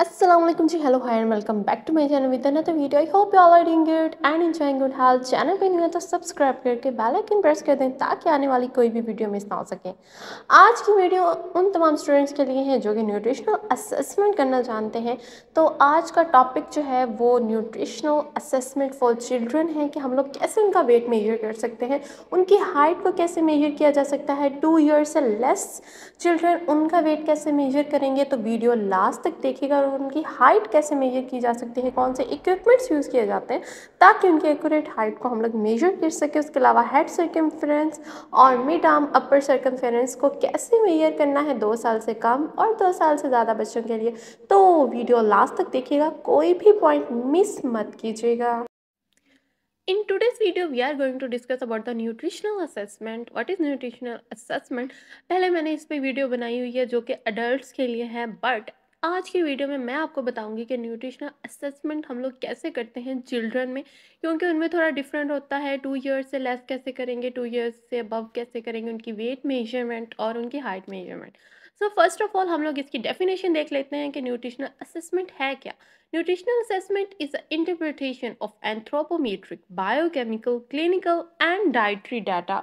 Aslam ji hello hi and welcome back to my channel with another video I hope you all are doing good and enjoying good health channel पे नहीं है तो subscribe करके bell icon press कर दें ताकि आने वाली कोई भी वीडियो मिस ना हो सके आज की वीडियो उन तमाम स्टूडेंट्स के लिए है जो कि न्यूट्रिशनल असेसमेंट करना जानते हैं तो आज का टॉपिक जो है वो न्यूट्रिशनल असेसमेंट फॉर चिल्ड्रन है कि हम लोग कैसे उनका वेट मेजर कर सकते हैं उनकी हाइट को कैसे मेजर किया जा सकता है टू ईयर से लेस चिल्ड्रन उनका वेट कैसे मेजर करेंगे तो वीडियो लास्ट तक देखेगा उनकी हाइट कैसे मेजर की जा सकती है कौन से इक्विपमेंट्स यूज़ किए जाते हैं ताकि उनकी एक्यूरेट हाइट को हम लोग मेजर कर सकें उसके अलावा हेड सर्कम और मिड आर्म अपर सर्कम को कैसे मेजर करना है दो साल से कम और दो साल से ज़्यादा बच्चों के लिए तो वीडियो लास्ट तक देखिएगा कोई भी पॉइंट मिस मत कीजिएगा In today's video, we are going to discuss about the nutritional assessment. What is nutritional assessment? पहले मैंने इस पर वीडियो बनाई हुई है जो कि adults के लिए है बट आज की वीडियो में मैं आपको बताऊंगी कि न्यूट्रिशनल असेसमेंट हम लोग कैसे करते हैं चिल्ड्रन में क्योंकि उनमें थोड़ा डिफरेंट होता है टू इयर्स से लेस कैसे करेंगे टू इयर्स से अबव कैसे करेंगे उनकी वेट मेजरमेंट और उनकी height measurement so first of all हम लोग इसकी डेफिनेशन देख लेते हैं कि न्यूट्रिशनल असेसमेंट है क्या nutritional assessment is a interpretation of anthropometric biochemical clinical and dietary data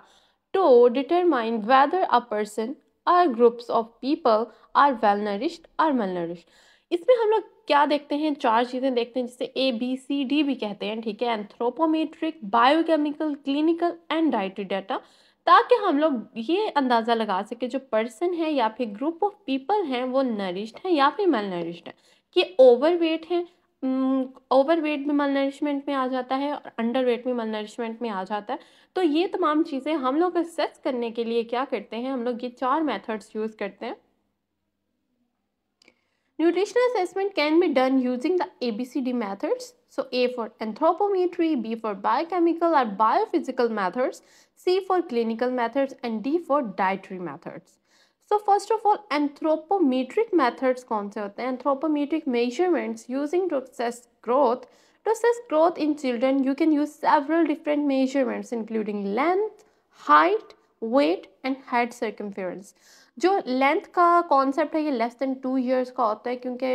to determine whether a person or groups of people are well nourished or malnourished इसमें हम लोग क्या देखते हैं चार चीज़ें देखते हैं जिसे ए बी सी डी भी कहते हैं ठीक है anthropometric biochemical clinical and dietary data ताकि हम लोग ये अंदाज़ा लगा सके जो पर्सन है या फिर ग्रुप ऑफ पीपल हैं वो नरिश्ड हैं या फिर मेल नरिश्ड हैं कि ओवर वेट हैं ओवर वेट भी मल नरिशमेंट में आ जाता है और अंडर वेट भी मल नरिशमेंट में आ जाता है तो ये तमाम चीज़ें हम लोग असेस करने के लिए क्या करते हैं हम लोग ये चार मेथड्स यूज़ करते हैं Nutritional assessment can be done using the ABCD methods. So A for anthropometry, B for biochemical or biophysical methods, C for clinical methods and D for dietary methods. So first of all, anthropometric methods concept, the anthropometric measurements using to assess growth. To assess growth in children, you can use several different measurements including length, height, weight and head circumference. जो length का concept है ये less than two years का होता है क्योंकि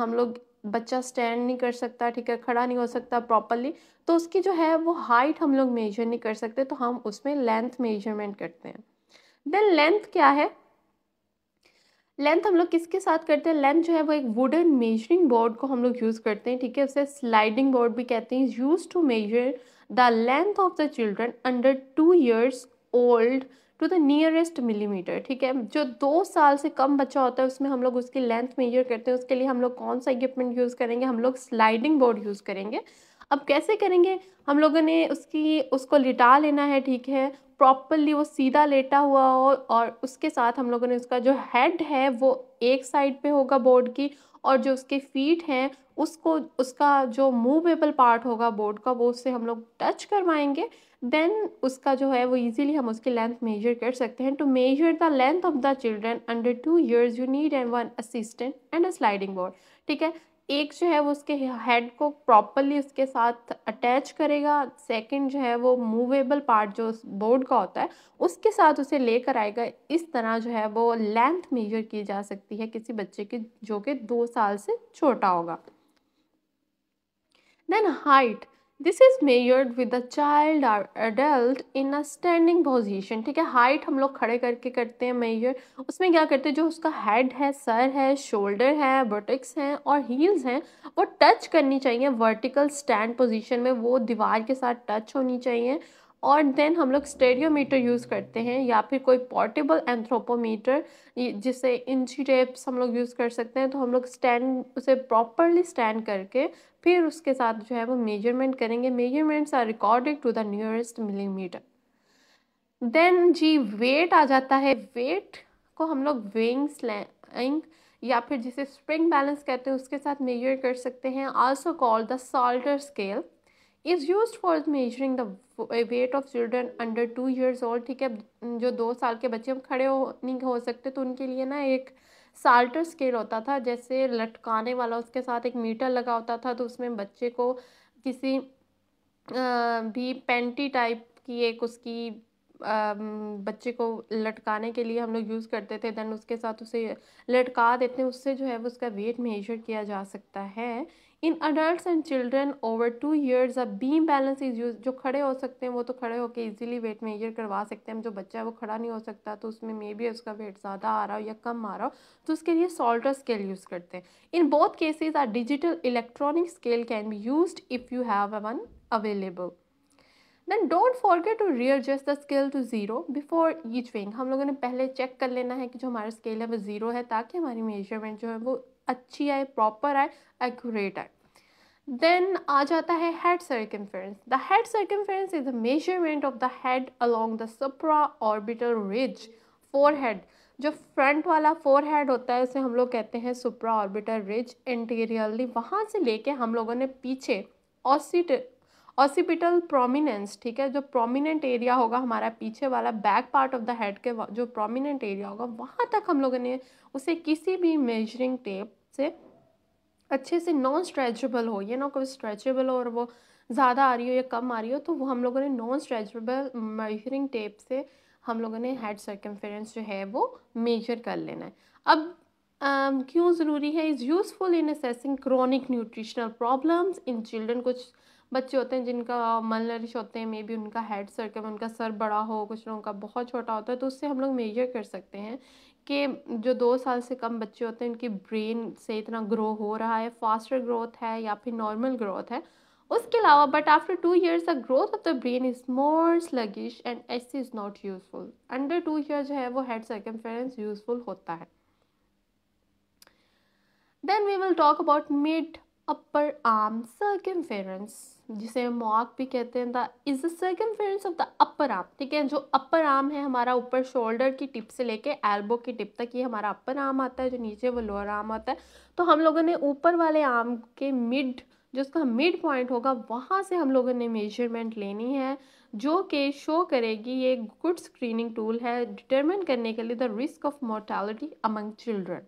हम लोग बच्चा स्टैंड नहीं कर सकता ठीक है खड़ा नहीं हो सकता प्रॉपरली तो उसकी जो है वो हाइट हम लोग मेजर नहीं कर सकते तो हम उसमें लेंथ मेजरमेंट करते हैं देन लेंथ क्या है लेंथ हम लोग किसके साथ करते हैं लेंथ जो है वो एक वुडन मेजरिंग बोर्ड को हम लोग यूज़ करते हैं ठीक है उसे स्लाइडिंग बोर्ड भी कहते हैं use to measure the length of the children under two years old to the nearest millimetre ठीक है जो दो साल से कम बच्चा होता है उसमें हम लोग उसकी लेंथ मेजर करते हैं उसके लिए हम लोग कौन सा इक्विपमेंट यूज़ करेंगे हम लोग स्लाइडिंग बोर्ड यूज़ करेंगे अब कैसे करेंगे हम लोगों ने उसकी उसको लिटा लेना है ठीक है प्रॉपरली वो सीधा लेटा हुआ हो और उसके साथ हम लोगों ने उसका जो हेड है वो एक साइड पे होगा बोर्ड की और जो उसके फीट हैं उसको उसका जो मूवेबल पार्ट होगा बोर्ड का वो उससे हम लोग टच करवाएंगे देन उसका जो है वो इजीली हम उसकी लेंथ मेजर कर सकते हैं to measure the length of the children under two years you need and one assistant and a sliding board ठीक है एक जो है वो उसके हेड को प्रॉपरली उसके साथ अटैच करेगा सेकंड जो है वो मूवेबल पार्ट जो बोर्ड का होता है उसके साथ उसे लेकर आएगा इस तरह जो है वो लेंथ मेजर की जा सकती है किसी बच्चे के जो कि दो साल से छोटा होगा Then height. This is measured with a child or adult in a standing position ठीक है हाइट हम लोग खड़े करके करते हैं मेयर उसमें क्या करते हैं जो उसका हेड है सर है शोल्डर है बटक्स हैं और हील्स हैं वो टच करनी चाहिए वर्टिकल स्टैंड position में वो दीवार के साथ टच होनी चाहिए और देन हम लोग स्टेडियोमीटर यूज़ करते हैं या फिर कोई पोर्टेबल एंथ्रोपोमीटर जिसे इंची टेप्स हम लोग यूज़ कर सकते हैं तो हम लोग स्टैंड उसे प्रॉपरली स्टैंड करके फिर उसके साथ जो है वो मेजरमेंट करेंगे measurements are recorded to the nearest millimetre then जी वेट आ जाता है वेट को हम लोग वेइंग स्लैंग या फिर जिसे स्प्रिंग बैलेंस कहते हैं उसके साथ मेजर कर सकते हैं also called the Salter scale is use for measuring the weight of children under two years old ठीक है जो दो साल के बच्चे हम खड़े हो नहीं हो सकते तो उनके लिए ना एक साल्टर स्केल होता था जैसे लटकाने वाला उसके साथ एक मीटर लगा होता था तो उसमें बच्चे को किसी भी पेंटी टाइप की एक उसकी बच्चे को लटकाने के लिए हम लोग यूज़ करते थे दैन उसके साथ उसे लटका देते हैं उससे जो है वो उसका वेट मेजर किया जा सकता है in adult and children over two years a beam balance is use जो खड़े हो सकते हैं वो तो खड़े होकर ईजिली वेट मेजर करवा सकते हैं जो बच्चा है वो खड़ा नहीं हो सकता तो उसमें मे बी उसका वेट ज़्यादा आ रहा हो या कम आ रहा हो तो उसके लिए सॉल्टर स्केल यूज़ करते हैं इन बहुत cases are digital electronic scale can be use if you have one available then don't forget to rear just the scale to zero before each weighing हम लोगों ने पहले चेक कर लेना है कि जो हमारा स्केल है वो ज़ीरो है ताकि हमारी मेजरमेंट जो है वो अच्छी आए प्रॉपर आए एक्यूरेट आए देन आ जाता है head circumference the head circumference is the measurement of the head along the supra orbital ridge forehead जो फ्रंट वाला फोर हेड होता है उसे हम लोग कहते हैं सुप्रा ऑर्बिटल रिज इंटीरियरली वहाँ से लेके हम लोगों ने पीछे ऑसिट ऑसिपिटल प्रोमिनेंस ठीक है जो प्रोमिनेंट एरिया होगा हमारा पीछे वाला back part of the head के जो प्रोमिनेंट एरिया होगा वहाँ तक हम लोगों ने उसे किसी भी मेजरिंग टेप से अच्छे से नॉन स्ट्रेचेबल हो ये ना कोई स्ट्रेचेबल और वो ज़्यादा आ रही हो या कम आ रही हो तो वो हम लोगों ने नॉन स्ट्रेचेबल मेजरिंग टेप से हम लोगों ने हेड सर्कम्फेरेंस जो है वो मेजर कर लेना है अब um, क्यों ज़रूरी है is useful in assessing chronic nutritional problems in children कुछ बच्चे होते हैं जिनका मल नरिश होते हैं मे बी उनका हेड सर्कल उनका सर बड़ा हो कुछ लोगों का बहुत छोटा होता है तो उससे हम लोग मेजर कर सकते हैं कि जो दो साल से कम बच्चे होते हैं उनकी ब्रेन से इतना ग्रो हो रहा है फास्टर ग्रोथ है या फिर नॉर्मल ग्रोथ है उसके अलावा but after two years the growth of the brain is more sluggish and as is not useful under two year जो है वो हेड सर्कमफेरेंस यूजफुल होता है then we will talk about mid arm arm circumference जिसे MUAC भी कहते हैं the is the circumference of the upper arm ठीक है जो अपर आर्म है हमारा ऊपर शोल्डर की टिप से लेके एल्बो की टिप तक ये हमारा अपर आर्म आता है जो नीचे वो लोअर आर्म आता है तो हम लोगों ने ऊपर वाले आर्म के मिड जो उसका मिड पॉइंट होगा वहाँ से हम लोगों ने मेजरमेंट लेनी है जो कि शो करेगी ये गुड स्क्रीनिंग टूल है डिटरमिन करने के लिए the risk of mortality among children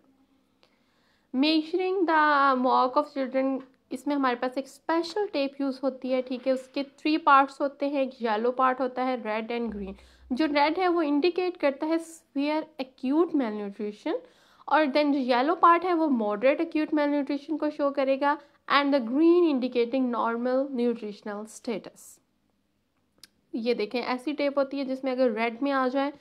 measuring the MUAC of children इसमें हमारे पास एक स्पेशल टेप यूज़ होती है ठीक है उसके थ्री पार्ट्स होते हैं एक येलो पार्ट होता है रेड एंड ग्रीन जो रेड है वो इंडिकेट करता है स्वियर एक्यूट मेलन्यूट्रिशन और देन जो येलो पार्ट है वो मॉडरेट एक्यूट मेलन्यूट्रिशन को शो करेगा and the green indicating normal nutritional status ये देखें ऐसी टेप होती है जिसमें अगर रेड में आ जाए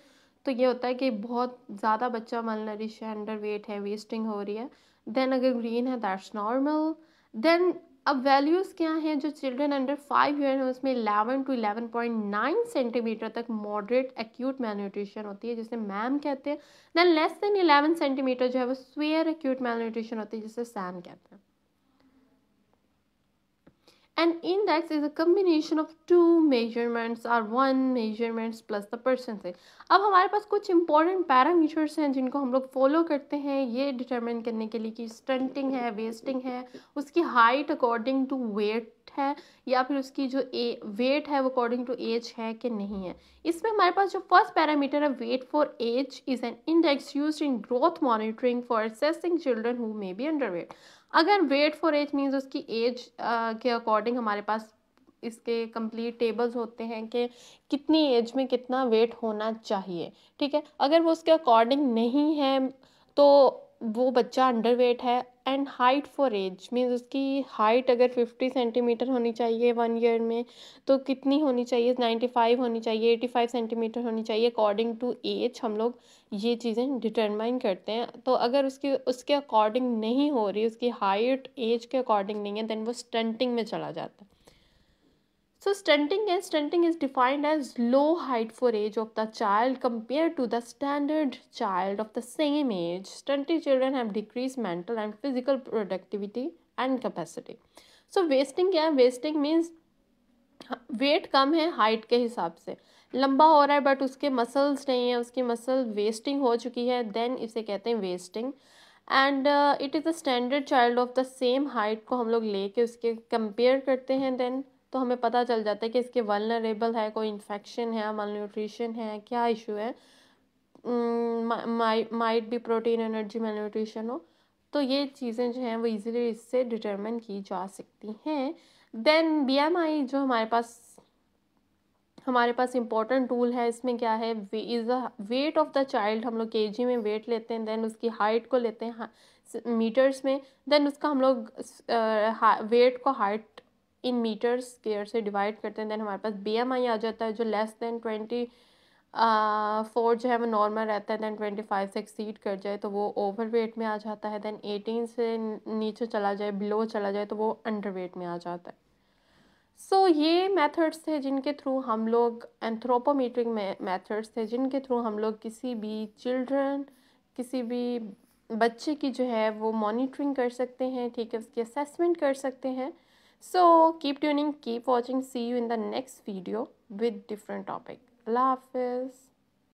तो ये होता है कि बहुत ज़्यादा बच्चा मल नरिश है अंडर वेट है वेस्टिंग हो रही है देन अगर ग्रीन है दैट्स नॉर्मल देन अब वैल्यूज़ क्या हैं जो चिल्ड्रन अंडर फाइव ईयर हैं उसमें eleven to eleven point nine centimetre तक मॉडरेट एक्यूट मेलन्यूट्रिशन होती है जिसे मैम कहते हैं then less than eleven centimetre जो है वो स्वेयर एक्यूट मेलन्यूट्रिशन होती है जिसे सैम कहते हैं An index is a combination of two measurements or one measurements plus the percentage. अब हमारे पास कुछ important पैरामीटर्स हैं जिनको हम लोग फॉलो करते हैं ये determine करने के लिए कि स्टंटिंग है वेस्टिंग है उसकी हाइट अकॉर्डिंग टू वेट है या फिर उसकी जो ए वेट है वो अकॉर्डिंग टू एज है कि नहीं है इसमें हमारे पास जो फर्स्ट पैरामीटर है weight for age is an index use in growth monitoring for assessing children who may be underweight अगर वेट फॉर एज मीन्स उसकी एज के अकॉर्डिंग हमारे पास इसके कंप्लीट टेबल्स होते हैं कि कितनी एज में कितना वेट होना चाहिए ठीक है अगर वो उसके अकॉर्डिंग नहीं है तो वो बच्चा अंडर वेट है and height for age means उसकी हाइट अगर फिफ्टी सेंटीमीटर होनी चाहिए वन ईयर में तो कितनी होनी चाहिए नाइन्टी फाइव होनी चाहिए एटी फाइव सेंटीमीटर होनी चाहिए अकॉर्डिंग टू एज हम लोग ये चीज़ें डिटरमाइन करते हैं तो अगर उसकी उसके अकॉर्डिंग नहीं हो रही उसकी हाइट एज के अकॉर्डिंग नहीं है देन वो स्टंटिंग में चला जाता है So stunting and stunting is defined as low height for age of the child compared to the standard child of the same age. Stunted children have decreased mental and physical productivity and capacity. So wasting क्या है wasting means wait कम है height के हिसाब से लंबा हो रहा है बट उसके मसल्स नहीं है उसकी मसल वेस्टिंग हो चुकी है देन इसे कहते हैं wasting and it is a standard child of the same height को हम लोग लेके उसके कंपेयर करते हैं देन तो हमें पता चल जाता है कि इसके वलनरेबल है कोई इन्फेक्शन है मल न्यूट्रिशन है क्या इशू है माइट भी प्रोटीन एनर्जी मल न्यूट्रिशन हो तो ये चीज़ें जो हैं वो इजीली इससे डिटरमिन की जा सकती हैं देन बीएमआई जो हमारे पास हमारे पास इंपॉर्टेंट टूल है इसमें क्या है is the weight of the child हम लोग के में वेट लेते हैं देन उसकी हाइट को लेते हैं मीटर्स हाँ, में देन उसका हम लोग वेट uh, को हाइट इन मीटर स्केयर से डिवाइड करते हैं देन हमारे पास बी एम आई आ जाता है जो लेस दैन ट्वेंटी फोर जो है वो नॉर्मल रहता है दैन ट्वेंटी फाइव से एक्सीड कर जाए तो वो ओवर वेट में आ जाता है दैन एटीन से नीचे चला जाए बिलो चला जाए तो वो अंडर वेट में आ जाता है सो so, ये मेथड्स थे जिनके थ्रू हम लोग एंथ्रोपोमीट्रिक मेथड्स थे जिनके थ्रू हम लोग किसी भी चिल्ड्रन किसी भी बच्चे की जो है वो मॉनिटरिंग कर सकते हैं ठीक है उसकी असेसमेंट कर सकते हैं So keep tuning, keep watching. See you in the next video with different topic. Love is.